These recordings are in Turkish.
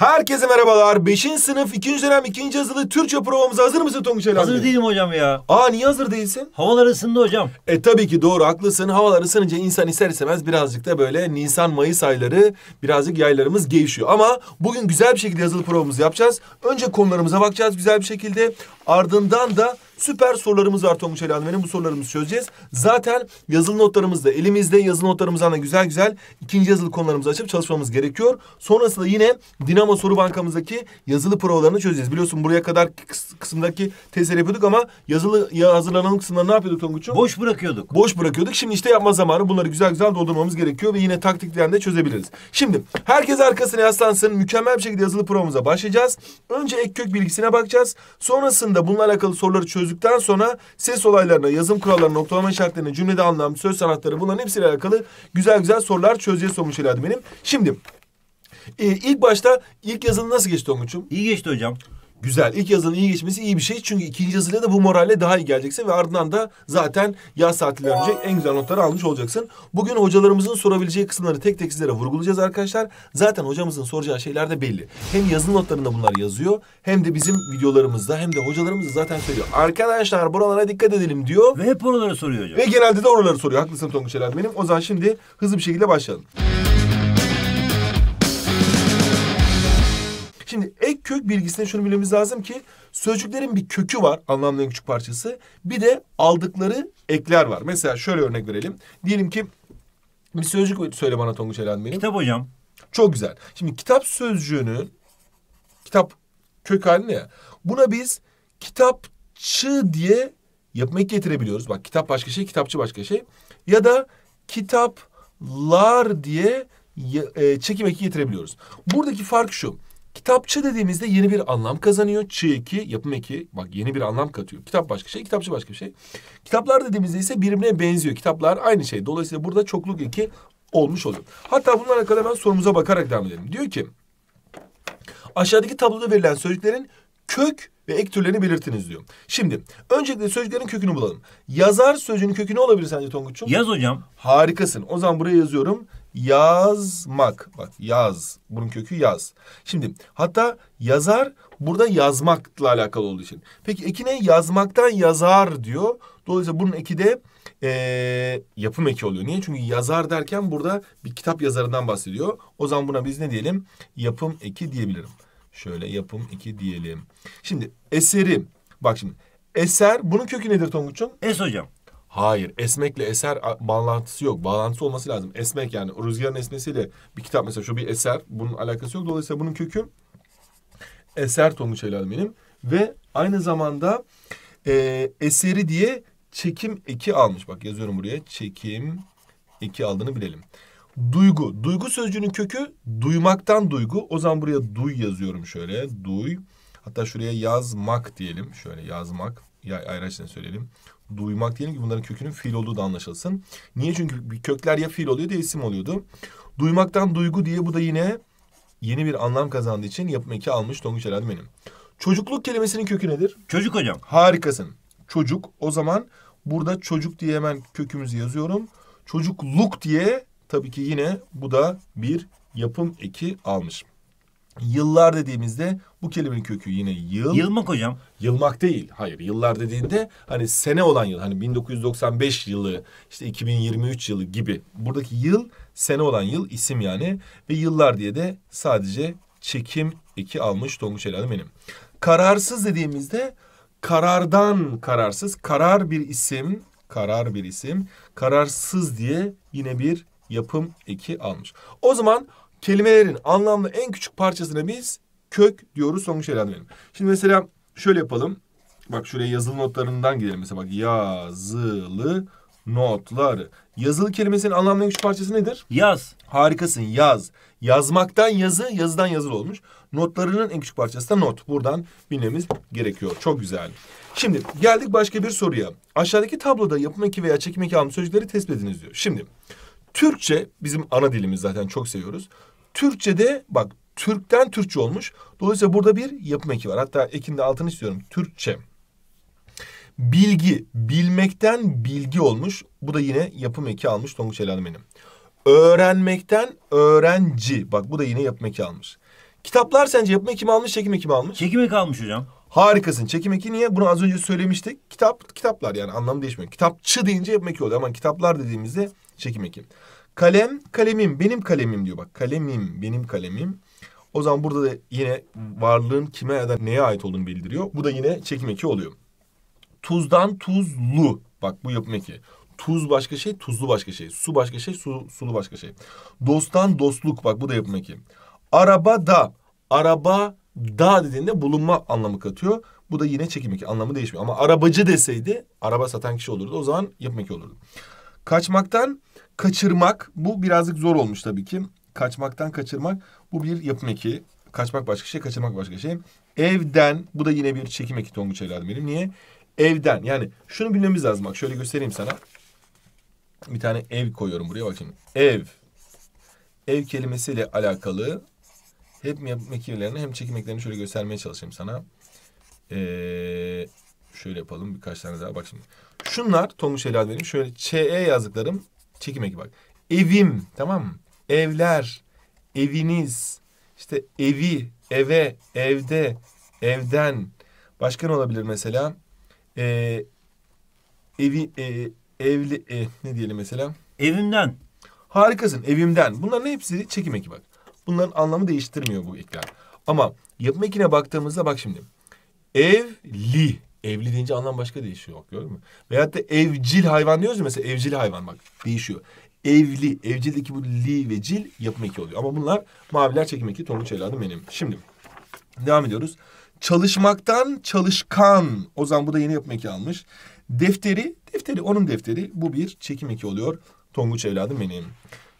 Herkese merhabalar. 5. sınıf 2. dönem 2. yazılı Türkçe provamıza hazır mısın Tonguç Elan Hazır değilim hocam ya. Aa niye hazır değilsin? Havalar ısındı hocam. E tabii ki doğru haklısın. Havalar ısınınca insan ister istemez birazcık da böyle Nisan Mayıs ayları birazcık yaylarımız gevşiyor. Ama bugün güzel bir şekilde yazılı provamızı yapacağız. Önce konularımıza bakacağız güzel bir şekilde. Ardından da Süper sorularımız var Tonguç Ali Hanım'ın. Bu sorularımızı çözeceğiz. Zaten yazılı notlarımız da elimizde. Yazılı notlarımızdan da güzel güzel ikinci yazılı konularımızı açıp çalışmamız gerekiyor. Sonrasında yine Dinamo Soru Bankamızdaki yazılı provalarını çözeceğiz. Biliyorsun buraya kadar kıs kısımdaki testleri yapıyorduk ama yazılı ya hazırlanan kısımları ne yapıyorduk Tonguç'um? Boş bırakıyorduk. Boş bırakıyorduk. Şimdi işte yapma zamanı. Bunları güzel güzel doldurmamız gerekiyor ve yine taktikten de çözebiliriz. Şimdi herkes arkasına yaslansın. Mükemmel bir şekilde yazılı provamıza başlayacağız. Önce ek kök bilgisine bakacağız. Sonrasında bununla alakalı soruları çözeceğiz çözdükten sonra ses olaylarına, yazım kurallarına, noktalama şartlarına, cümlede anlam, söz sanatları bunların hepsiyle alakalı güzel güzel sorular çözüye olmuş herhalde benim. Şimdi e, ilk başta ilk yazılı nasıl geçti Onguç'um? İyi geçti hocam. Güzel. İlk yazının iyi geçmesi iyi bir şey. Çünkü ikinci yazıyla da bu moralle daha iyi geleceksin ve ardından da zaten yaz tatili önce en güzel notları almış olacaksın. Bugün hocalarımızın sorabileceği kısımları tek tek sizlere vurgulayacağız arkadaşlar. Zaten hocamızın soracağı şeyler de belli. Hem yazın notlarında bunlar yazıyor hem de bizim videolarımızda hem de hocalarımız zaten söylüyor. Arkadaşlar buralara dikkat edelim diyor. Ve hep oraları soruyor hocam. Ve genelde de oraları soruyor. Haklısın Tonguç Eren benim. O zaman şimdi hızlı bir şekilde başlayalım. Şimdi ek kök bilgisinde şunu bilmemiz lazım ki sözcüklerin bir kökü var anlamlı en küçük parçası. Bir de aldıkları ekler var. Mesela şöyle örnek verelim. Diyelim ki bir sözcük söyle bana Tonguç elan benim. Kitap hocam. Çok güzel. Şimdi kitap sözcüğünün kitap kök halini ya. Buna biz kitapçı diye yapmak getirebiliyoruz. Bak kitap başka şey, kitapçı başka şey. Ya da kitaplar diye e, çekim eki getirebiliyoruz. Buradaki fark şu. Kitapçı dediğimizde yeni bir anlam kazanıyor. Çığ eki, yapım eki. Bak yeni bir anlam katıyor. Kitap başka şey, kitapçı başka şey. Kitaplar dediğimizde ise birbirine benziyor. Kitaplar aynı şey. Dolayısıyla burada çokluk eki olmuş oluyor. Hatta bunlara kadar ben sorumuza bakarak devam edelim. Diyor ki aşağıdaki tabloda verilen sözcüklerin kök ve ek türlerini belirtiniz diyor. Şimdi öncelikle sözcüklerin kökünü bulalım. Yazar sözcüğünün kökü ne olabilir sence Tonguç'um? Yaz hocam. Harikasın. O zaman buraya yazıyorum yazmak. Bak yaz. Bunun kökü yaz. Şimdi hatta yazar burada yazmakla alakalı olduğu için. Peki eki ne yazmaktan yazar diyor. Dolayısıyla bunun eki de ee, yapım eki oluyor. Niye? Çünkü yazar derken burada bir kitap yazarından bahsediyor. O zaman buna biz ne diyelim? Yapım eki diyebilirim. Şöyle yapım eki diyelim. Şimdi eseri. Bak şimdi. Eser bunun kökü nedir Tonguç'un? Es hocam. Hayır. Esmekle eser bağlantısı yok. Bağlantısı olması lazım. Esmek yani rüzgarın esmesiyle bir kitap mesela şu bir eser. Bunun alakası yok. Dolayısıyla bunun kökü eser Tonguç Elal Ve aynı zamanda e, eseri diye çekim eki almış. Bak yazıyorum buraya. Çekim eki aldığını bilelim. Duygu. Duygu sözcüğünün kökü duymaktan duygu. O zaman buraya duy yazıyorum şöyle. Duy. Hatta şuraya yazmak diyelim. Şöyle yazmak. Ya ayraçla söyleyelim duymak diyelim ki bunların kökünün fiil olduğu da anlaşılsın. Niye? Çünkü kökler ya fiil oluyor ya isim oluyordu. Duymaktan duygu diye bu da yine yeni bir anlam kazandığı için yapım eki almış Tonguç herhalde benim. Çocukluk kelimesinin kökü nedir? Çocuk hocam. Harikasın. Çocuk. O zaman burada çocuk diye hemen kökümüzü yazıyorum. Çocukluk diye tabii ki yine bu da bir yapım eki almış. Yıllar dediğimizde bu kelimenin kökü yine yıl. Yılmak hocam. Yılmak değil. Hayır yıllar dediğinde hani sene olan yıl. Hani 1995 yılı işte 2023 yılı gibi. Buradaki yıl sene olan yıl isim yani. Ve yıllar diye de sadece çekim eki almış Tonguç Helal benim. Kararsız dediğimizde karardan kararsız. Karar bir isim. Karar bir isim. Kararsız diye yine bir yapım eki almış. O zaman kelimelerin anlamlı en küçük parçasına biz kök diyoruz sonuç elde edelim. Şimdi mesela şöyle yapalım. Bak şuraya yazılı notlarından gidelim mesela bak yazılı notları. Yazılı kelimesinin anlamlı en küçük parçası nedir? Yaz. Harikasın yaz. Yazmaktan yazı, yazıdan yazılı olmuş. Notlarının en küçük parçası da not. Buradan bilmemiz gerekiyor. Çok güzel. Şimdi geldik başka bir soruya. Aşağıdaki tabloda yapım eki veya çekim eki anlamlı sözcükleri tespit ediniz diyor. Şimdi Türkçe bizim ana dilimiz zaten çok seviyoruz. Türkçe'de bak Türk'ten Türkçe olmuş. Dolayısıyla burada bir yapım eki var. Hatta ekinde altını istiyorum. Türkçe. Bilgi. Bilmekten bilgi olmuş. Bu da yine yapım eki almış Tonguç Elhanım benim. Öğrenmekten öğrenci. Bak bu da yine yapım eki almış. Kitaplar sence yapım eki mi almış, çekim eki mi almış? Çekim eki almış hocam. Harikasın. Çekim eki niye? Bunu az önce söylemiştik. Kitap, kitaplar yani anlamı değişmiyor. Kitapçı deyince yapım eki oluyor. Ama kitaplar dediğimizde Çekim eki. Kalem, kalemim, benim kalemim diyor bak. Kalemim, benim kalemim. O zaman burada da yine varlığın kime ya da neye ait olduğunu bildiriyor. Bu da yine çekim eki oluyor. Tuzdan tuzlu. Bak bu yapım eki. Tuz başka şey, tuzlu başka şey. Su başka şey, su, sulu başka şey. Dosttan dostluk. Bak bu da yapım eki. Araba da. Araba da dediğinde bulunma anlamı katıyor. Bu da yine çekim eki. Anlamı değişmiyor. Ama arabacı deseydi araba satan kişi olurdu. O zaman yapım eki olurdu. Kaçmaktan kaçırmak bu birazcık zor olmuş tabii ki. Kaçmaktan kaçırmak bu bir yapım eki. Kaçmak başka şey, kaçırmak başka şey. Evden bu da yine bir çekim eki Tonguç evladım benim. Niye? Evden yani şunu bilmemiz lazım bak şöyle göstereyim sana. Bir tane ev koyuyorum buraya bak şimdi. Ev. Ev kelimesiyle alakalı hem yapım ekilerini hem çekim eklerini şöyle göstermeye çalışayım sana. Ee, şöyle yapalım birkaç tane daha bak şimdi. Şunlar Tomu Şelal benim şöyle ÇE yazdıklarım çekim eki bak. Evim tamam mı? Evler, eviniz, işte evi, eve, evde, evden. Başka ne olabilir mesela? Ee, evi, e, evli, e, ne diyelim mesela? Evimden. Harikasın evimden. Bunların hepsi çekim eki bak. Bunların anlamı değiştirmiyor bu ekler. Ama yapım ekine baktığımızda bak şimdi. Evli Evli deyince anlam başka değişiyor bak gördün mü? Veyahut da evcil hayvan diyoruz ya mesela evcil hayvan bak değişiyor. Evli, evcildeki bu li ve cil yapım eki oluyor. Ama bunlar maviler çekim eki, tonguç evladı benim. Şimdi devam ediyoruz. Çalışmaktan çalışkan. O zaman bu da yeni yapım eki almış. Defteri, defteri onun defteri. Bu bir çekim eki oluyor. Tonguç evladı benim.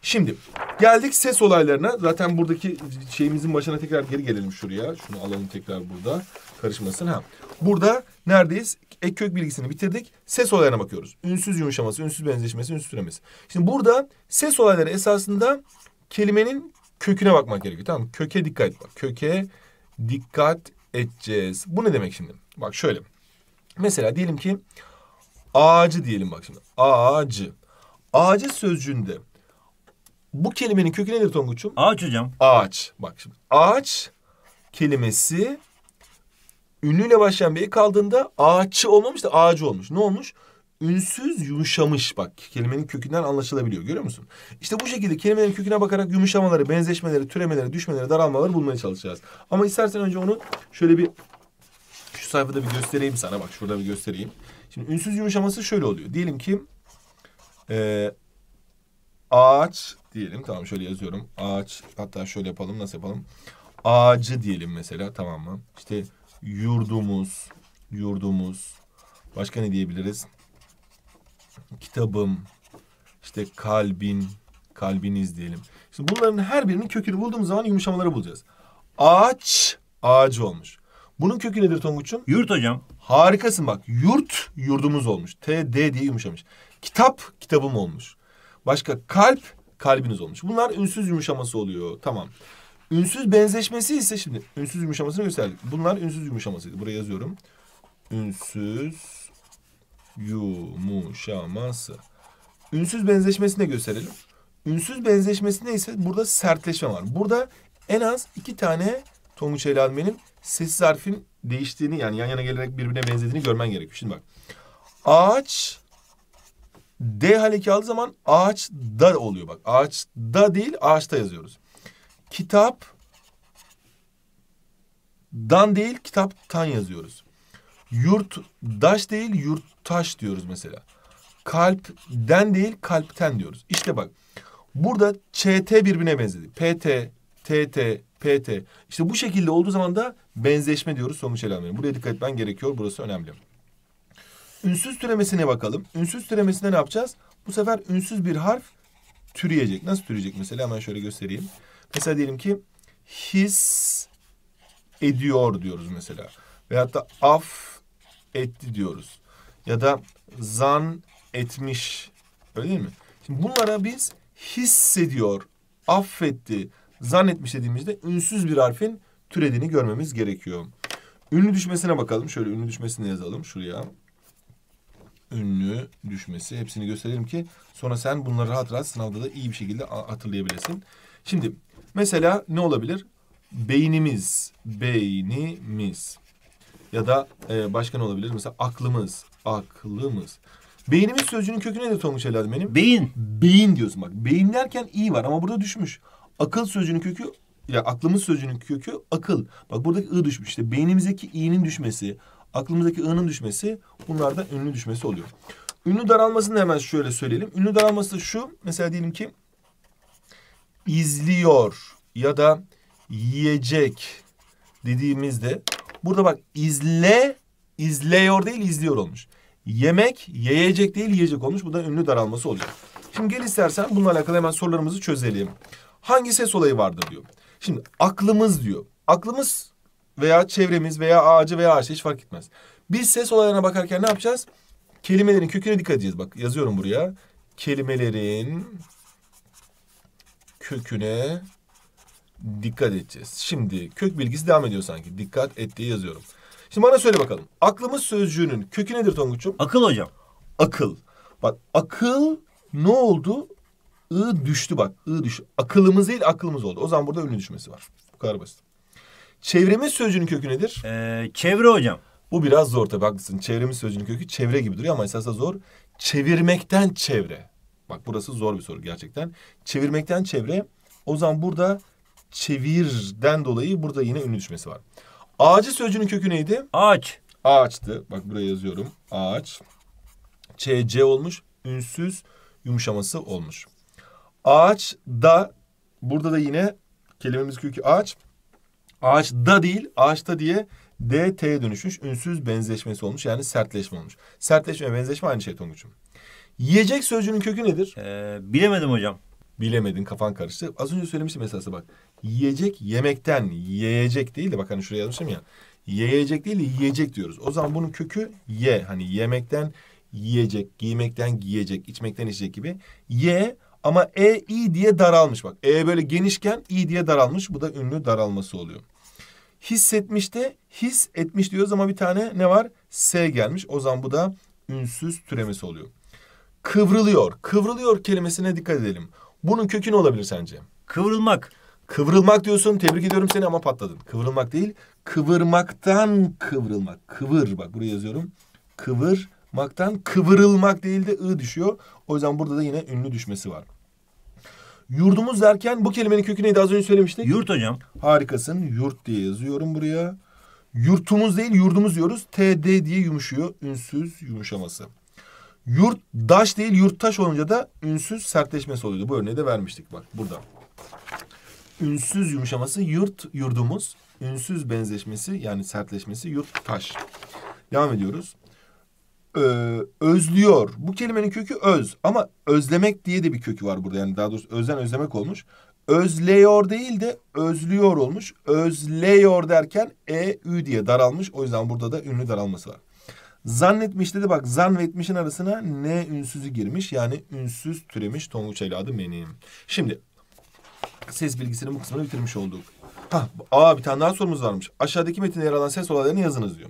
Şimdi geldik ses olaylarına. Zaten buradaki şeyimizin başına tekrar geri gelelim şuraya. Şunu alalım tekrar burada. Karışmasın ha. Burada neredeyiz? Ek kök bilgisini bitirdik. Ses olaylarına bakıyoruz. Ünsüz yumuşaması, ünsüz benzeşmesi, ünsüz türemesi. Şimdi burada ses olayları esasında kelimenin köküne bakmak gerekiyor. Tamam mı? Köke dikkat et. Bak, köke dikkat edeceğiz. Bu ne demek şimdi? Bak şöyle. Mesela diyelim ki ağacı diyelim bak şimdi. Ağacı. Ağacı sözcüğünde bu kelimenin kökü nedir Tonguç'um? Ağaç hocam. Ağaç. Bak şimdi ağaç kelimesi Ünlüyle başlayan bir kaldığında aldığında ağaççı olmamış da ağacı olmuş. Ne olmuş? Ünsüz yumuşamış bak kelimenin kökünden anlaşılabiliyor görüyor musun? İşte bu şekilde kelimelerin köküne bakarak yumuşamaları, benzeşmeleri, türemeleri, düşmeleri, daralmaları bulmaya çalışacağız. Ama istersen önce onu şöyle bir şu sayfada bir göstereyim sana bak şurada bir göstereyim. Şimdi ünsüz yumuşaması şöyle oluyor. Diyelim ki e, ağaç diyelim tamam şöyle yazıyorum. Ağaç hatta şöyle yapalım nasıl yapalım? Ağacı diyelim mesela tamam mı? İşte yurdumuz, yurdumuz, başka ne diyebiliriz? Kitabım, işte kalbin, kalbiniz diyelim. Şimdi bunların her birinin kökünü bulduğumuz zaman yumuşamaları bulacağız. Ağaç, ağacı olmuş. Bunun kökü nedir Tonguç'un? Yurt hocam. Harikasın bak. Yurt, yurdumuz olmuş. T, D diye yumuşamış. Kitap, kitabım olmuş. Başka kalp, kalbiniz olmuş. Bunlar ünsüz yumuşaması oluyor. Tamam. Ünsüz benzeşmesi ise şimdi ünsüz yumuşamasını gösterdik. Bunlar ünsüz yumuşamasıydı. Buraya yazıyorum. Ünsüz yumuşaması. Ünsüz benzeşmesine gösterelim. Ünsüz benzeşmesinde ise burada sertleşme var. Burada en az iki tane tonguç elalmenin sessiz harfin değiştiğini yani yan yana gelerek birbirine benzediğini görmen gerekiyor. Şimdi bak. Ağaç D haleki aldığı zaman ağaç da oluyor bak. Ağaç da değil ağaçta yazıyoruz kitap dan değil kitaptan yazıyoruz. Yurt daş değil yurttaş diyoruz mesela. Kalpten değil kalpten diyoruz. İşte bak burada ÇT birbirine benzedi. PT, TT, PT. İşte bu şekilde olduğu zaman da benzeşme diyoruz sonuç elemanı. Buraya dikkat etmen gerekiyor. Burası önemli. Ünsüz türemesine bakalım. Ünsüz türemesinde ne yapacağız? Bu sefer ünsüz bir harf türeyecek. Nasıl türeyecek mesela? Hemen şöyle göstereyim. Mesela diyelim ki his ediyor diyoruz mesela. Veyahut da af etti diyoruz. Ya da zan etmiş. Öyle değil mi? Şimdi bunlara biz hissediyor, affetti, zannetmiş dediğimizde ünsüz bir harfin türediğini görmemiz gerekiyor. Ünlü düşmesine bakalım. Şöyle ünlü düşmesini yazalım şuraya. Ünlü düşmesi. Hepsini gösterelim ki sonra sen bunları rahat rahat sınavda da iyi bir şekilde hatırlayabilirsin. Şimdi Mesela ne olabilir? Beynimiz, beynimiz ya da e, başka ne olabilir? Mesela aklımız, aklımız. Beynimiz sözcüğünün kökü ne Tonguç evladım benim? Beyin. Beyin diyorsun bak. Beyin derken iyi var ama burada düşmüş. Akıl sözcüğünün kökü ya aklımız sözcüğünün kökü akıl. Bak buradaki ı düşmüş. İşte beynimizdeki i'nin düşmesi, aklımızdaki ı'nın düşmesi bunlardan ünlü düşmesi oluyor. Ünlü daralmasını da hemen şöyle söyleyelim. Ünlü daralması şu. Mesela diyelim ki izliyor ya da yiyecek dediğimizde burada bak izle izliyor değil izliyor olmuş. Yemek yiyecek değil yiyecek olmuş. Bu da ünlü daralması oluyor. Şimdi gel istersen bununla alakalı hemen sorularımızı çözelim. Hangi ses olayı vardır diyor. Şimdi aklımız diyor. Aklımız veya çevremiz veya ağacı veya ağaç hiç fark etmez. Biz ses olaylarına bakarken ne yapacağız? Kelimelerin köküne dikkat edeceğiz. Bak yazıyorum buraya. Kelimelerin köküne dikkat edeceğiz. Şimdi kök bilgisi devam ediyor sanki. Dikkat et diye yazıyorum. Şimdi bana söyle bakalım. Aklımız sözcüğünün kökü nedir Tonguç'um? Akıl hocam. Akıl. Bak akıl ne oldu? I düştü bak. I düştü. Akılımız değil aklımız oldu. O zaman burada ünlü düşmesi var. Bu kadar basit. Çevremiz sözcüğünün kökü nedir? Ee, çevre hocam. Bu biraz zor tabii haklısın. Çevremiz sözcüğünün kökü çevre gibi duruyor ama esasında zor. Çevirmekten çevre. Bak burası zor bir soru gerçekten. Çevirmekten çevre. O zaman burada çevirden dolayı burada yine ünlü düşmesi var. Ağacı sözcüğünün kökü neydi? Ağaç. Ağaçtı. Bak buraya yazıyorum. Ağaç. Ç, C olmuş. Ünsüz yumuşaması olmuş. Ağaç da burada da yine kelimemiz kökü ağaç. Ağaç da değil, ağaçta diye D t dönüşmüş. Ünsüz benzeşmesi olmuş. Yani sertleşme olmuş. Sertleşme ve benzeşme aynı şey Tonguç'um. Yiyecek sözcüğünün kökü nedir? Ee, bilemedim hocam. Bilemedin kafan karıştı. Az önce söylemiştim esası bak. Yiyecek yemekten yiyecek değil de bak hani şuraya yazmışım ya. Yiyecek değil de yiyecek diyoruz. O zaman bunun kökü ye. Hani yemekten yiyecek, giymekten giyecek, içmekten içecek gibi. Ye ama e i diye daralmış bak. E böyle genişken i diye daralmış. Bu da ünlü daralması oluyor. Hissetmiş de his etmiş diyoruz ama bir tane ne var? S gelmiş. O zaman bu da ünsüz türemesi oluyor. Kıvrılıyor. Kıvrılıyor kelimesine dikkat edelim. Bunun kökü ne olabilir sence? Kıvrılmak. Kıvrılmak diyorsun. Tebrik ediyorum seni ama patladın. Kıvrılmak değil. Kıvırmaktan kıvrılmak. Kıvır. Bak buraya yazıyorum. Kıvırmaktan kıvırılmak değil de ı düşüyor. O yüzden burada da yine ünlü düşmesi var. Yurdumuz derken bu kelimenin kökü neydi az önce söylemiştik? Yurt hocam. Harikasın. Yurt diye yazıyorum buraya. Yurtumuz değil yurdumuz diyoruz. TD diye yumuşuyor. Ünsüz yumuşaması. Yurttaş değil yurttaş olunca da ünsüz sertleşmesi oluyordu. Bu örneği de vermiştik bak burada. Ünsüz yumuşaması yurt yurdumuz, ünsüz benzeşmesi yani sertleşmesi yurttaş. Devam ediyoruz. Ee, özlüyor. Bu kelimenin kökü öz ama özlemek diye de bir kökü var burada. Yani daha doğrusu özden özlemek olmuş. Özleyor değil de özlüyor olmuş. Özleyor derken e ü diye daralmış. O yüzden burada da ünlü daralması var. Zannetmiş dedi bak zannetmişin arasına ne ünsüzü girmiş. Yani ünsüz türemiş tonguç evladı benim. Şimdi ses bilgisinin bu kısmını bitirmiş olduk. Hah, aa bir tane daha sorumuz varmış. Aşağıdaki metinde yer alan ses olaylarını yazınız diyor.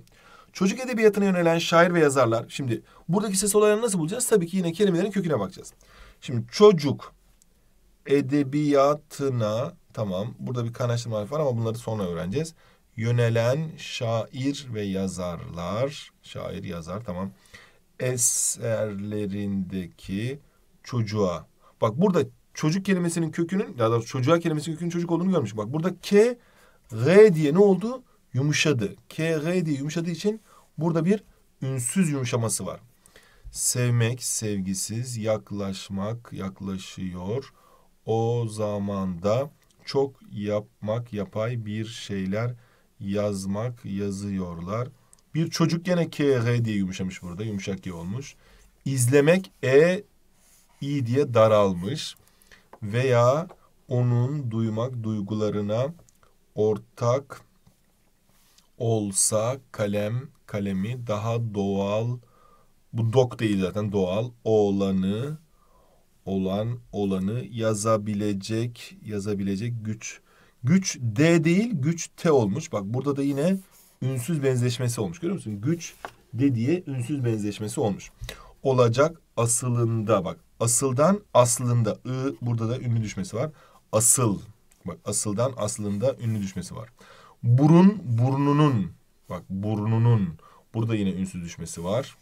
Çocuk edebiyatına yönelen şair ve yazarlar. Şimdi buradaki ses olaylarını nasıl bulacağız? Tabii ki yine kelimelerin köküne bakacağız. Şimdi çocuk edebiyatına tamam burada bir kaynaştırma harfi var ama bunları sonra öğreneceğiz yönelen şair ve yazarlar, şair yazar tamam, eserlerindeki çocuğa. Bak burada çocuk kelimesinin kökünün, ya da çocuğa kelimesinin kökünün çocuk olduğunu görmüş. Bak burada K, R diye ne oldu? Yumuşadı. K, R diye yumuşadığı için burada bir ünsüz yumuşaması var. Sevmek, sevgisiz, yaklaşmak, yaklaşıyor. O zamanda çok yapmak, yapay bir şeyler yazmak, yazıyorlar. Bir çocuk gene h diye yumuşamış burada. Yumuşak G olmuş. İzlemek E, i diye daralmış. Veya onun duymak duygularına ortak olsa kalem kalemi daha doğal bu dok değil zaten doğal olanı olan olanı yazabilecek yazabilecek güç Güç D değil güç T olmuş. Bak burada da yine ünsüz benzeşmesi olmuş. Görüyor musun? Güç D diye ünsüz benzeşmesi olmuş. Olacak asılında bak. Asıldan aslında. I burada da ünlü düşmesi var. Asıl. Bak asıldan aslında ünlü düşmesi var. Burun burnunun. Bak burnunun. Burada yine ünsüz düşmesi var.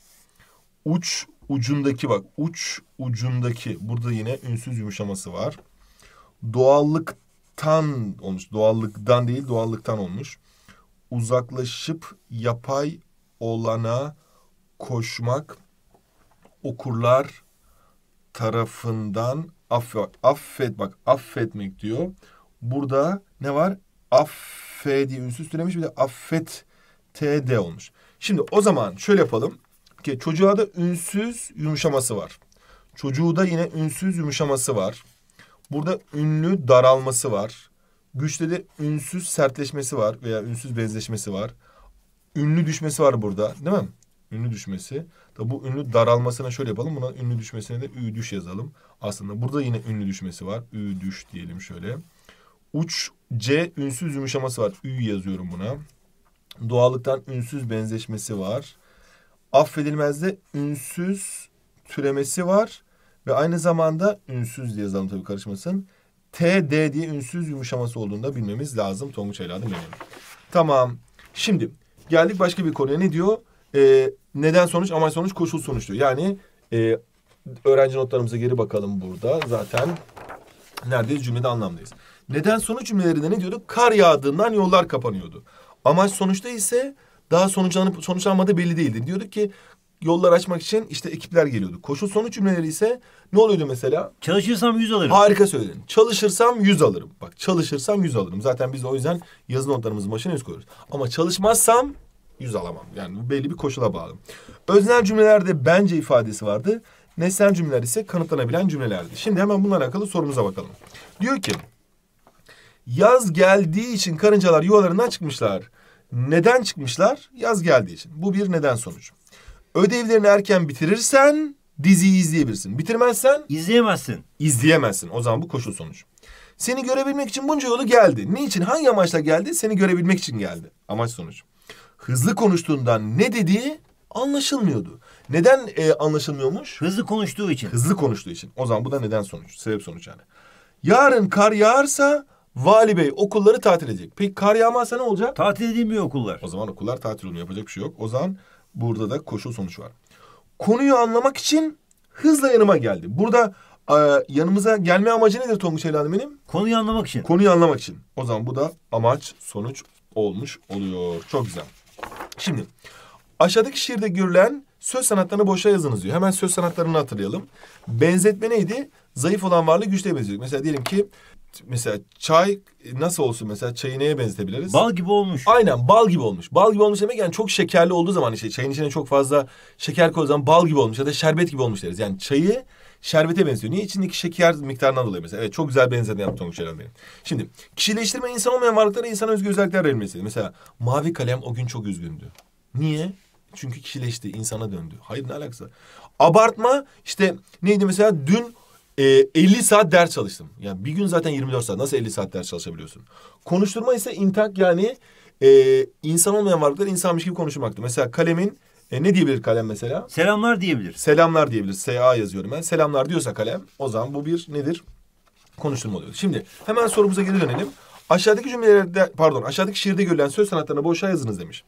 Uç ucundaki bak. Uç ucundaki. Burada yine ünsüz yumuşaması var. Doğallık doğallıktan olmuş. Doğallıktan değil doğallıktan olmuş. Uzaklaşıp yapay olana koşmak okurlar tarafından affet, affet bak affetmek diyor. Burada ne var? Affe diye ünsüz türemiş bir de affet td olmuş. Şimdi o zaman şöyle yapalım ki çocuğa da ünsüz yumuşaması var. Çocuğu da yine ünsüz yumuşaması var. Burada ünlü daralması var. Güçte de ünsüz sertleşmesi var veya ünsüz benzeşmesi var. Ünlü düşmesi var burada değil mi? Ünlü düşmesi. Tabi bu ünlü daralmasına şöyle yapalım. Buna ünlü düşmesine de ü düş yazalım. Aslında burada yine ünlü düşmesi var. Ü düş diyelim şöyle. Uç C ünsüz yumuşaması var. Ü yazıyorum buna. Doğallıktan ünsüz benzeşmesi var. Affedilmezde ünsüz türemesi var. Ve aynı zamanda ünsüz diye yazalım tabii karışmasın. T, D diye ünsüz yumuşaması olduğunda bilmemiz lazım. Tonguç evladım benim. Tamam. Şimdi geldik başka bir konuya. Ne diyor? Ee, neden sonuç, amaç sonuç, koşul sonuç diyor. Yani e, öğrenci notlarımıza geri bakalım burada. Zaten neredeyiz? Cümlede anlamdayız. Neden sonuç cümlelerinde ne diyorduk? Kar yağdığından yollar kapanıyordu. Amaç sonuçta ise daha sonuçlanıp sonuçlanmadı belli değildi. Diyorduk ki yollar açmak için işte ekipler geliyordu. Koşu sonuç cümleleri ise ne oluyordu mesela? Çalışırsam yüz alırım. Harika söyledin. Çalışırsam yüz alırım. Bak çalışırsam yüz alırım. Zaten biz o yüzden yazı notlarımızın başına yüz koyuyoruz. Ama çalışmazsam yüz alamam. Yani belli bir koşula bağlı. Öznel cümlelerde bence ifadesi vardı. Nesnel cümleler ise kanıtlanabilen cümlelerdi. Şimdi hemen bunlarla alakalı sorumuza bakalım. Diyor ki yaz geldiği için karıncalar yuvalarından çıkmışlar. Neden çıkmışlar? Yaz geldiği için. Bu bir neden sonucu. Ödevlerini erken bitirirsen diziyi izleyebilirsin. Bitirmezsen izleyemezsin. İzleyemezsin. O zaman bu koşul sonuç. Seni görebilmek için bunca yolu geldi. Niçin? Hangi amaçla geldi? Seni görebilmek için geldi. Amaç sonuç. Hızlı konuştuğundan ne dediği anlaşılmıyordu. Neden e, anlaşılmıyormuş? Hızlı konuştuğu için. Hızlı konuştuğu için. O zaman bu da neden sonuç? Sebep sonuç yani. Yarın kar yağarsa vali bey okulları tatil edecek. Peki kar yağmazsa ne olacak? Tatil edilmiyor okullar. O zaman okullar tatil olmuyor. Yapacak bir şey yok. O zaman Burada da koşul sonuç var. Konuyu anlamak için hızla yanıma geldi. Burada e, yanımıza gelme amacı nedir Tonguç Evladım benim? Konuyu anlamak için. Konuyu anlamak için. O zaman bu da amaç sonuç olmuş oluyor. Çok güzel. Şimdi aşağıdaki şiirde görülen Söz sanatlarını boşa yazınız diyor. Hemen söz sanatlarını hatırlayalım. Benzetme neydi? Zayıf olan varlığı güçlüye benziyor. Mesela diyelim ki mesela çay nasıl olsun mesela çayı neye benzetebiliriz? Bal gibi olmuş. Aynen bal gibi olmuş. Bal gibi olmuş demek yani çok şekerli olduğu zaman işte çayın içine çok fazla şeker koyduğu zaman bal gibi olmuş ya da şerbet gibi olmuş deriz. Yani çayı şerbete benziyor. Niye? İçindeki şeker miktarından dolayı mesela. Evet çok güzel benzetme yaptı Tonguç Eren Şimdi kişileştirme insan olmayan varlıklara insana özgü özellikler verilmesi. Mesela mavi kalem o gün çok üzgündü. Niye? Çünkü kişileşti, insana döndü. Hayır ne alakası? var? Abartma işte neydi mesela dün e, 50 saat ders çalıştım. Yani bir gün zaten 24 saat. Nasıl 50 saat ders çalışabiliyorsun? Konuşturma ise intak yani e, insan olmayan varlıklar insanmış gibi konuşmaktı. Mesela kalemin e, ne diyebilir kalem mesela? Selamlar diyebilir. Selamlar diyebilir. SA yazıyorum ben. Selamlar diyorsa kalem o zaman bu bir nedir? Konuşturma oluyor. Şimdi hemen sorumuza geri dönelim. Aşağıdaki cümlelerde pardon aşağıdaki şiirde görülen söz sanatlarına boşa yazınız demiş.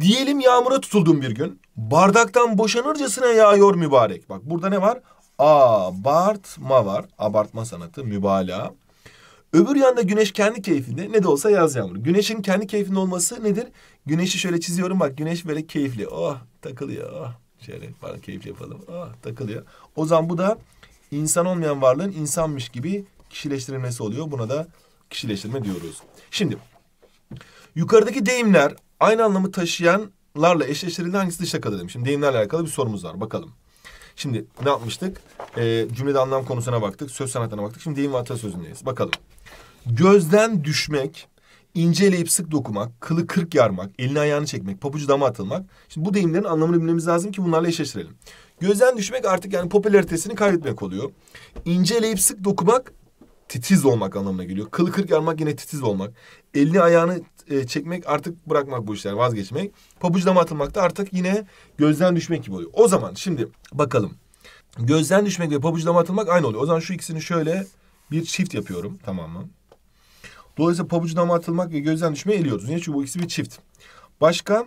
Diyelim yağmura tutuldum bir gün. Bardaktan boşanırcasına yağıyor mübarek. Bak burada ne var? Abartma var. Abartma sanatı, mübalağa. Öbür yanda güneş kendi keyfinde ne de olsa yaz yağmur. Güneşin kendi keyfinde olması nedir? Güneşi şöyle çiziyorum bak güneş böyle keyifli. Oh takılıyor. Oh. Şöyle falan keyifli yapalım. Oh takılıyor. O zaman bu da insan olmayan varlığın insanmış gibi kişileştirilmesi oluyor. Buna da kişileştirme diyoruz. Şimdi yukarıdaki deyimler aynı anlamı taşıyanlarla eşleştirildi hangisi dışta kalır demiş. Şimdi deyimlerle alakalı bir sorumuz var bakalım. Şimdi ne yapmıştık? Ee, cümlede anlam konusuna baktık, söz sanatına baktık. Şimdi deyim ve atasözündeyiz. Bakalım. Gözden düşmek, inceleyip sık dokumak, kılı kırk yarmak, elini ayağını çekmek, papucu dama atılmak. Şimdi bu deyimlerin anlamını bilmemiz lazım ki bunlarla eşleştirelim. Gözden düşmek artık yani popülaritesini kaybetmek oluyor. İnceleyip sık dokumak titiz olmak anlamına geliyor. Kılı kırk yarmak yine titiz olmak. Elini ayağını e, çekmek artık bırakmak bu işler vazgeçmek. Pabuclama atılmak da artık yine gözden düşmek gibi oluyor. O zaman şimdi bakalım. Gözden düşmek ve pabuclama atılmak aynı oluyor. O zaman şu ikisini şöyle bir çift yapıyorum tamam mı? Dolayısıyla pabuclama atılmak ve gözden düşmeyi eliyoruz. Niye? Çünkü bu ikisi bir çift. Başka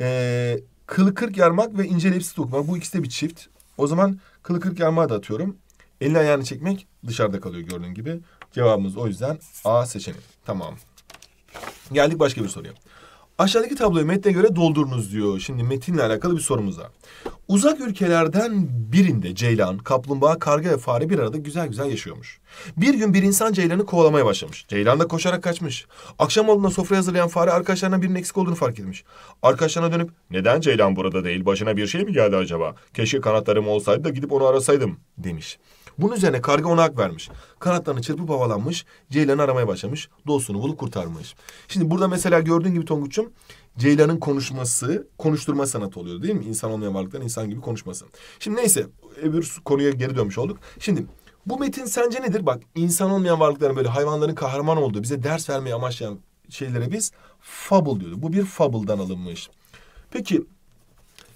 e, kılı kırk yarmak ve ince elipsi dokunmak. Bu ikisi de bir çift. O zaman kılı kırk yarmağı da atıyorum. Elini ayağını çekmek dışarıda kalıyor gördüğün gibi. Cevabımız o yüzden A seçeneği. Tamam. Geldik başka bir soruya. Aşağıdaki tabloyu metne göre doldurunuz diyor. Şimdi metinle alakalı bir sorumuz var. Uzak ülkelerden birinde ceylan, kaplumbağa, karga ve fare bir arada güzel güzel yaşıyormuş. Bir gün bir insan ceylanı kovalamaya başlamış. Ceylan da koşarak kaçmış. Akşam olduğunda sofra hazırlayan fare arkadaşlarına birinin eksik olduğunu fark etmiş. Arkadaşlarına dönüp neden ceylan burada değil başına bir şey mi geldi acaba? Keşke kanatlarım olsaydı da gidip onu arasaydım demiş. Bunun üzerine karga ona hak vermiş. Kanatlarını çırpıp havalanmış. Ceylan'ı aramaya başlamış. Dostunu bulup kurtarmış. Şimdi burada mesela gördüğün gibi Tonguç'um Ceylan'ın konuşması konuşturma sanatı oluyor değil mi? İnsan olmayan varlıkların insan gibi konuşması. Şimdi neyse öbür konuya geri dönmüş olduk. Şimdi bu metin sence nedir? Bak insan olmayan varlıkların böyle hayvanların kahraman olduğu bize ders vermeyi amaçlayan şeylere biz fable diyoruz. Bu bir fable'dan alınmış. Peki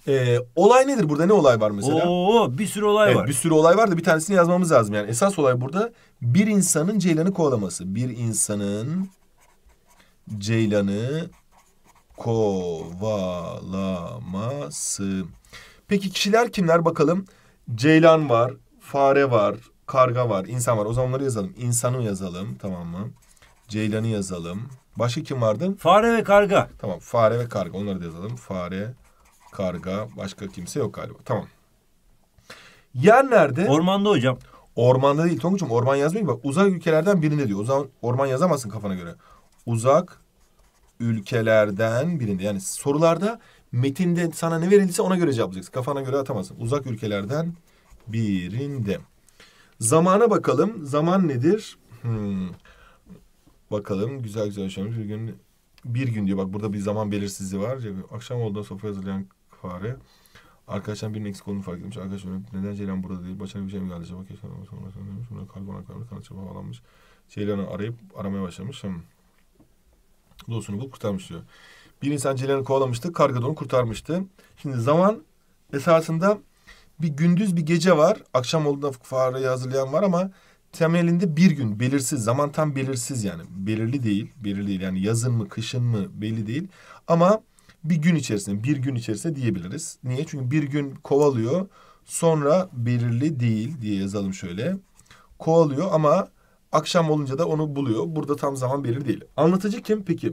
ee, olay nedir burada? Ne olay var mesela? Oo bir sürü olay evet, var. Bir sürü olay var da bir tanesini yazmamız lazım. Yani esas olay burada bir insanın ceylanı kovalaması. Bir insanın ceylanı kovalaması. Peki kişiler kimler bakalım? Ceylan var, fare var, karga var, insan var. O zaman onları yazalım. İnsanı yazalım tamam mı? Ceylanı yazalım. Başka kim vardı? Fare ve karga. Tamam fare ve karga onları da yazalım. Fare karga, başka kimse yok galiba. Tamam. Yer nerede? Ormanda hocam. Ormanda değil Tonguç'um orman yazmıyor bak uzak ülkelerden birinde diyor. O zaman orman yazamazsın kafana göre. Uzak ülkelerden birinde. Yani sorularda metinde sana ne verilirse ona göre cevaplayacaksın. Kafana göre atamazsın. Uzak ülkelerden birinde. Zamana bakalım. Zaman nedir? Hmm. Bakalım güzel güzel yaşamış bir gün bir gün diyor. Bak burada bir zaman belirsizliği var. Akşam olduğunda sofra hazırlayan fare. Arkadaşlar birinin eksik olduğunu fark etmiş. Arkadaşlar neden Ceylan burada değil? Başarı bir şey mi geldi acaba? Keşke ondan sonra söylemiş. Sonra kalbon aklarını kanatça bağlanmış. Ceylan'ı arayıp aramaya başlamış. Hmm. Dostunu bulup kurtarmış diyor. Bir insan Ceylan'ı kovalamıştı. Karga da onu kurtarmıştı. Şimdi zaman esasında bir gündüz bir gece var. Akşam olduğunda fareyi hazırlayan var ama temelinde bir gün belirsiz. Zaman tam belirsiz yani. Belirli değil. Belirli değil. Yani yazın mı kışın mı belli değil. Ama bir gün içerisinde, bir gün içerisinde diyebiliriz. Niye? Çünkü bir gün kovalıyor, sonra belirli değil diye yazalım şöyle. Kovalıyor ama akşam olunca da onu buluyor. Burada tam zaman belirli değil. Anlatıcı kim peki?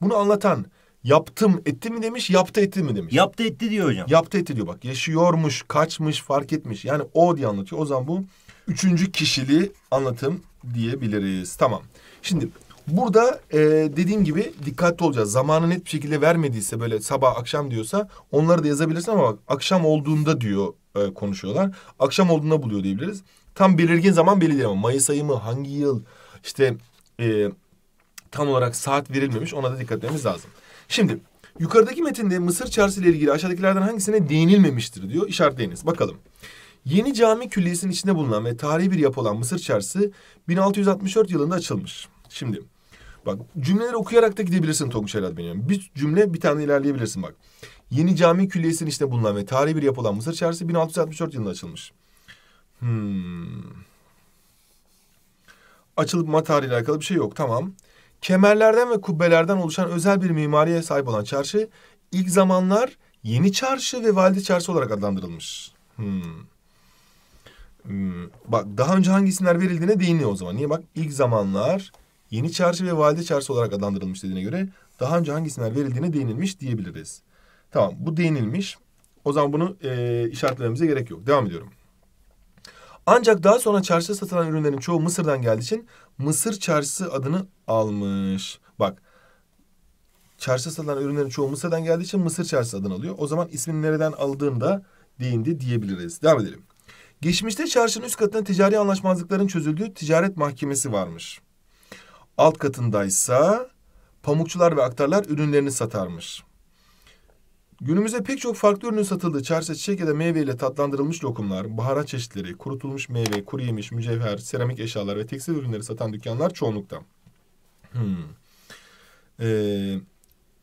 Bunu anlatan yaptım etti mi demiş, yaptı etti mi demiş. Yaptı etti diyor hocam. Yaptı etti diyor bak. Yaşıyormuş, kaçmış, fark etmiş. Yani o diye anlatıyor. O zaman bu üçüncü kişili anlatım diyebiliriz. Tamam. Şimdi Burada e, dediğim gibi dikkatli olacağız. Zamanı net bir şekilde vermediyse böyle sabah akşam diyorsa onları da yazabilirsin ama bak akşam olduğunda diyor e, konuşuyorlar. Akşam olduğunda buluyor diyebiliriz. Tam belirgin zaman belli değil ama Mayıs ayı mı hangi yıl işte e, tam olarak saat verilmemiş ona da dikkat etmemiz lazım. Şimdi yukarıdaki metinde Mısır Çarşısı ile ilgili aşağıdakilerden hangisine değinilmemiştir diyor işaretleyiniz. Bakalım. Yeni cami külliyesinin içinde bulunan ve tarihi bir yapı olan Mısır çarşısı 1664 yılında açılmış. Şimdi Bak cümleleri okuyarak da gidebilirsin Tonguç Evlat Benim. Bir cümle bir tane ilerleyebilirsin bak. Yeni cami külliyesinin işte bulunan ve tarihi bir yapılan Mısır çarşısı 1664 yılında açılmış. Hmm. Açılıp tarihiyle alakalı bir şey yok tamam. Kemerlerden ve kubbelerden oluşan özel bir mimariye sahip olan çarşı ilk zamanlar Yeni Çarşı ve Valide Çarşı olarak adlandırılmış. Hmm. Hmm. Bak daha önce hangi isimler verildiğine değiniyor o zaman. Niye bak ilk zamanlar Yeni Çarşı ve Valide Çarşı olarak adlandırılmış dediğine göre daha önce hangi isimler verildiğine değinilmiş diyebiliriz. Tamam bu değinilmiş. O zaman bunu e, işaretlememize gerek yok. Devam ediyorum. Ancak daha sonra çarşıda satılan ürünlerin çoğu Mısır'dan geldiği için Mısır Çarşısı adını almış. Bak çarşıda satılan ürünlerin çoğu Mısır'dan geldiği için Mısır Çarşısı adını alıyor. O zaman ismin nereden aldığını da değindi diyebiliriz. Devam edelim. Geçmişte çarşının üst katında ticari anlaşmazlıkların çözüldüğü ticaret mahkemesi varmış. Alt katındaysa pamukçular ve aktarlar ürünlerini satarmış. Günümüzde pek çok farklı ürünün satıldığı çarşı çiçek ya da meyveyle tatlandırılmış lokumlar, baharat çeşitleri, kurutulmuş meyve, kuru yemiş, mücevher, seramik eşyalar ve tekstil ürünleri satan dükkanlar çoğunlukta. Hmm. Ee,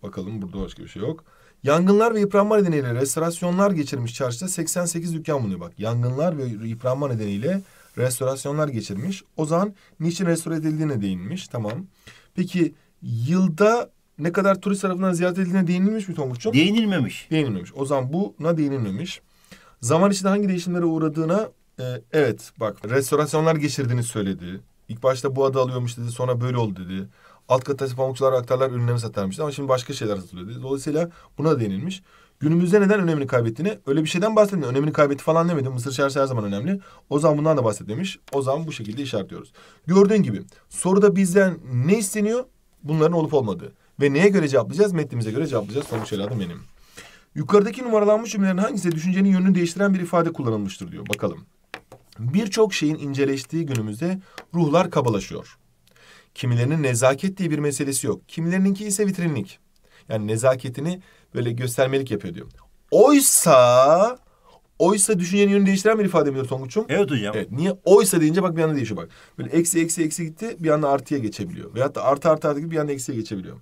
bakalım burada başka bir şey yok. Yangınlar ve yıpranma nedeniyle restorasyonlar geçirmiş çarşıda 88 dükkan bulunuyor. Bak yangınlar ve yıpranma nedeniyle restorasyonlar geçirmiş. O zaman niçin restore edildiğine değinmiş. Tamam. Peki yılda ne kadar turist tarafından ziyaret edildiğine değinilmiş mi Tomurcuğum? Değinilmemiş. Değinilmemiş. O zaman buna değinilmemiş. Zaman içinde hangi değişimlere uğradığına e, evet bak restorasyonlar geçirdiğini söyledi. İlk başta bu adı alıyormuş dedi sonra böyle oldu dedi. Alt katta pamukçular aktarlar ürünlerini satarmış, ama şimdi başka şeyler satılıyor dedi. Dolayısıyla buna değinilmiş. Günümüzde neden önemini kaybettiğini öyle bir şeyden bahsetmiyor. Önemini kaybetti falan demedim. Mısır çarşısı her zaman önemli. O zaman bundan da bahsetmemiş. O zaman bu şekilde işaretliyoruz. Gördüğün gibi soruda bizden ne isteniyor? Bunların olup olmadığı. Ve neye göre cevaplayacağız? Metnimize göre cevaplayacağız. Sonuç adım benim. Yukarıdaki numaralanmış cümlelerin hangisi düşüncenin yönünü değiştiren bir ifade kullanılmıştır diyor. Bakalım. Birçok şeyin inceleştiği günümüzde ruhlar kabalaşıyor. Kimilerinin nezaket diye bir meselesi yok. Kimilerininki ise vitrinlik. Yani nezaketini böyle göstermelik yapıyor diyor. Oysa oysa düşüncenin yönünü değiştiren bir ifade midir Tonguç'um? Evet hocam. Evet. Niye? Oysa deyince bak bir anda değişiyor bak. Böyle eksi eksi eksi gitti bir anda artıya geçebiliyor. Veyahut da artı artı artı gibi bir anda eksiye geçebiliyor.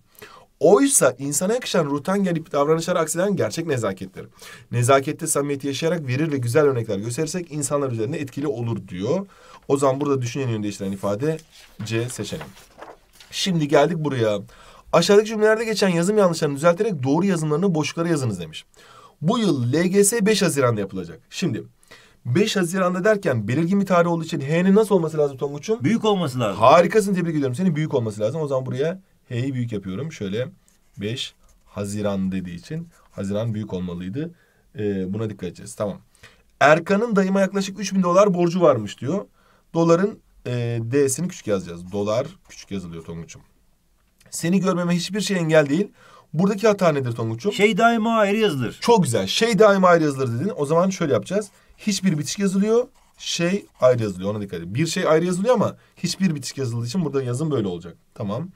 Oysa insana yakışan ruhtan gelip davranışlara akseden gerçek nezakettir. Nezakette samimiyeti yaşayarak verir ve güzel örnekler gösterirsek insanlar üzerinde etkili olur diyor. O zaman burada düşünen yönü değiştiren ifade C seçelim. Şimdi geldik buraya. Aşağıdaki cümlelerde geçen yazım yanlışlarını düzelterek doğru yazımlarını boşluklara yazınız demiş. Bu yıl LGS 5 Haziran'da yapılacak. Şimdi 5 Haziran'da derken belirgin bir tarih olduğu için H'nin nasıl olması lazım Tonguç'um? Büyük olması lazım. Harikasın tebrik ediyorum. Senin büyük olması lazım. O zaman buraya H'yi büyük yapıyorum. Şöyle 5 Haziran dediği için Haziran büyük olmalıydı. Ee, buna dikkat edeceğiz. Tamam. Erkan'ın dayıma yaklaşık 3000 dolar borcu varmış diyor. Doların e, D'sini küçük yazacağız. Dolar küçük yazılıyor Tonguç'um. Seni görmeme hiçbir şey engel değil. Buradaki hata nedir Tonguç'um? Şey daima ayrı yazılır. Çok güzel. Şey daima ayrı yazılır dedin. O zaman şöyle yapacağız. Hiçbir bitişik yazılıyor. Şey ayrı yazılıyor. Ona dikkat edin. Bir şey ayrı yazılıyor ama hiçbir bitişik yazıldığı için burada yazım böyle olacak. Tamam.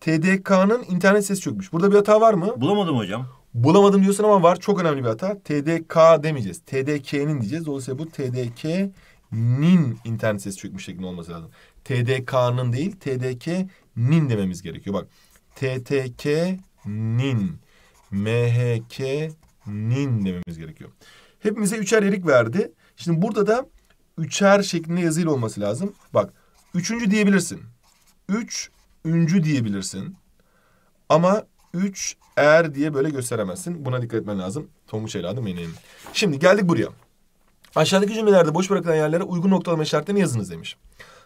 TDK'nın internet sesi çökmüş. Burada bir hata var mı? Bulamadım hocam. Bulamadım diyorsun ama var. Çok önemli bir hata. TDK demeyeceğiz. TDK'nin diyeceğiz. Dolayısıyla bu TDK'nin internet sesi çökmüş şeklinde olması lazım. TDK'nın değil, TDK nin dememiz gerekiyor. Bak TTK nin MHK nin dememiz gerekiyor. Hepimize üçer yerik verdi. Şimdi burada da üçer şeklinde yazıyla olması lazım. Bak üçüncü diyebilirsin. Üç üncü diyebilirsin. Ama üç er diye böyle gösteremezsin. Buna dikkat etmen lazım. Tonguç evladım benim. Şimdi geldik buraya. Aşağıdaki cümlelerde boş bırakılan yerlere uygun noktalama işaretlerini yazınız demiş.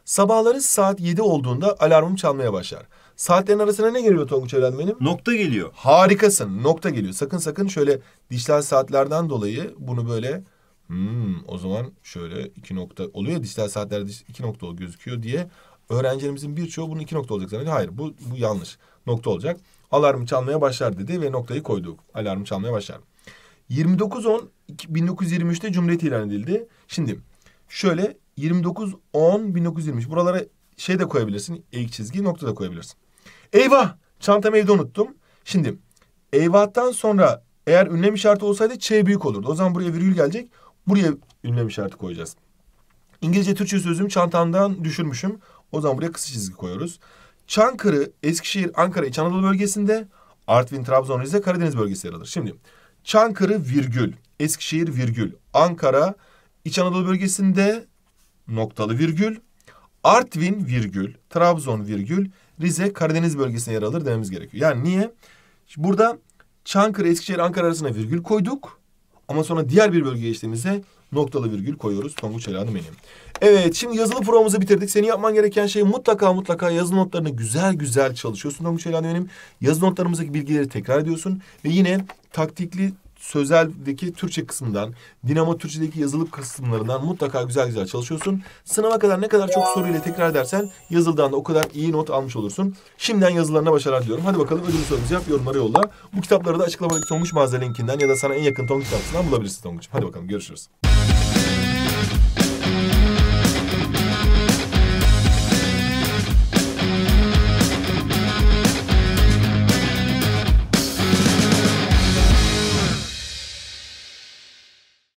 Sabahları saat 7 olduğunda alarmım çalmaya başlar. Saatlerin arasına ne geliyor Tonguç Evren benim? Nokta geliyor. Harikasın. Nokta geliyor. Sakın sakın şöyle dijital saatlerden dolayı bunu böyle hmm, o zaman şöyle iki nokta oluyor ya dijital saatlerde iki nokta gözüküyor diye öğrencilerimizin birçoğu bunun iki nokta olacak zannediyor. Hayır bu, bu yanlış. Nokta olacak. Alarmı çalmaya başlar dedi ve noktayı koyduk. Alarmı çalmaya başlar. 1923'te Cumhuriyet ilan edildi. Şimdi şöyle 29 10 1920. Buralara şey de koyabilirsin. Eğik çizgi nokta da koyabilirsin. Eyvah! Çantamı evde unuttum. Şimdi eyvahtan sonra eğer ünlem işareti olsaydı ç büyük olurdu. O zaman buraya virgül gelecek. Buraya ünlem işareti koyacağız. İngilizce Türkçe sözüm çantamdan düşürmüşüm. O zaman buraya kısa çizgi koyuyoruz. Çankırı, Eskişehir, Ankara, İç Anadolu bölgesinde Artvin, Trabzon, Rize, Karadeniz bölgesi yer alır. Şimdi Çankırı virgül, Eskişehir virgül, Ankara, İç Anadolu bölgesinde noktalı virgül, Artvin virgül, Trabzon virgül, Rize Karadeniz bölgesine yer alır dememiz gerekiyor. Yani niye? burada Çankırı, Eskişehir, Ankara arasına virgül koyduk. Ama sonra diğer bir bölgeye geçtiğimizde noktalı virgül koyuyoruz. Tonguç Ela'nın benim. Evet şimdi yazılı programımızı bitirdik. Senin yapman gereken şey mutlaka mutlaka yazılı notlarını güzel güzel çalışıyorsun Tonguç Ela'nın benim. Yazılı notlarımızdaki bilgileri tekrar ediyorsun. Ve yine taktikli sözeldeki Türkçe kısmından, Dinamo Türkçedeki yazılıp kısımlarından mutlaka güzel güzel çalışıyorsun. Sınava kadar ne kadar çok soruyla tekrar dersen yazıldan da o kadar iyi not almış olursun. Şimdiden yazılarına başarılar diyorum. Hadi bakalım ödül sorumuzu yap, yorumlara yolla. Bu kitapları da açıklamadaki Tonguç Mağaza linkinden ya da sana en yakın Tonguç kitapçısından bulabilirsin Tonguç'um. Hadi bakalım görüşürüz.